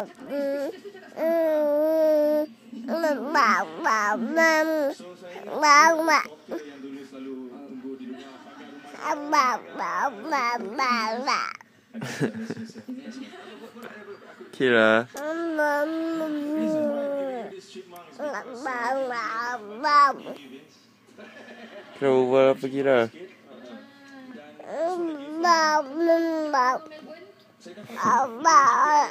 Kira. Kira ubah apa kira? Ubah, ubah, ubah.